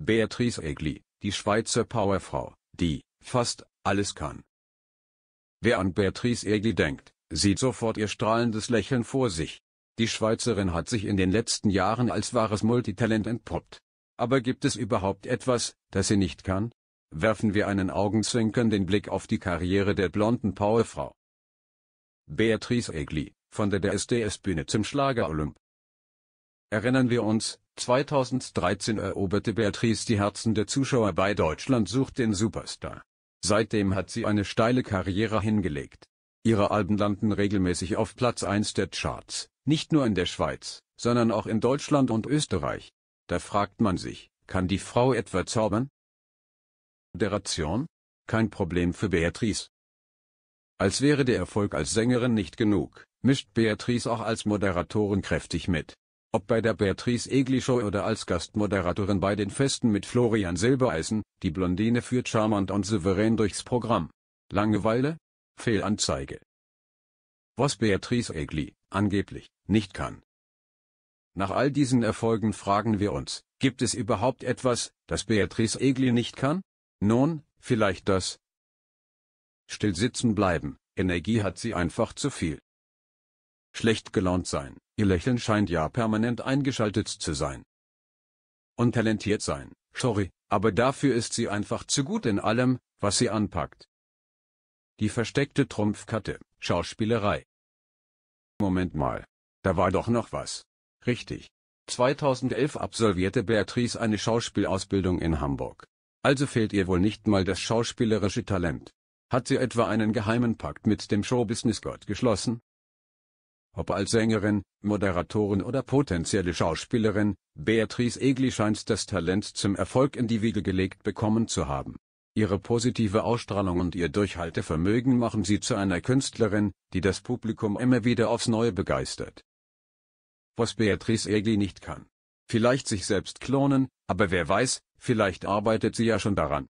Beatrice Egli, die Schweizer Powerfrau, die fast alles kann. Wer an Beatrice Egli denkt, sieht sofort ihr strahlendes Lächeln vor sich. Die Schweizerin hat sich in den letzten Jahren als wahres Multitalent entpoppt. Aber gibt es überhaupt etwas, das sie nicht kann? Werfen wir einen Augenzwinkern den Blick auf die Karriere der blonden Powerfrau. Beatrice Egli, von der DSDS-Bühne zum Schlager-Olymp. Erinnern wir uns, 2013 eroberte Beatrice die Herzen der Zuschauer bei Deutschland sucht den Superstar. Seitdem hat sie eine steile Karriere hingelegt. Ihre Alben landen regelmäßig auf Platz 1 der Charts, nicht nur in der Schweiz, sondern auch in Deutschland und Österreich. Da fragt man sich, kann die Frau etwa zaubern? Moderation? Kein Problem für Beatrice. Als wäre der Erfolg als Sängerin nicht genug, mischt Beatrice auch als Moderatorin kräftig mit. Ob bei der Beatrice Egli-Show oder als Gastmoderatorin bei den Festen mit Florian Silbereisen, die Blondine führt charmant und souverän durchs Programm. Langeweile? Fehlanzeige. Was Beatrice Egli, angeblich, nicht kann. Nach all diesen Erfolgen fragen wir uns, gibt es überhaupt etwas, das Beatrice Egli nicht kann? Nun, vielleicht das. Still sitzen bleiben, Energie hat sie einfach zu viel schlecht gelaunt sein, ihr Lächeln scheint ja permanent eingeschaltet zu sein. Und talentiert sein, sorry, aber dafür ist sie einfach zu gut in allem, was sie anpackt. Die versteckte Trumpfkarte, Schauspielerei. Moment mal. Da war doch noch was. Richtig. 2011 absolvierte Beatrice eine Schauspielausbildung in Hamburg. Also fehlt ihr wohl nicht mal das schauspielerische Talent. Hat sie etwa einen geheimen Pakt mit dem Showbusiness-Gott geschlossen? Ob als Sängerin, Moderatorin oder potenzielle Schauspielerin, Beatrice Egli scheint das Talent zum Erfolg in die Wiege gelegt bekommen zu haben. Ihre positive Ausstrahlung und ihr Durchhaltevermögen machen sie zu einer Künstlerin, die das Publikum immer wieder aufs Neue begeistert. Was Beatrice Egli nicht kann. Vielleicht sich selbst klonen, aber wer weiß, vielleicht arbeitet sie ja schon daran.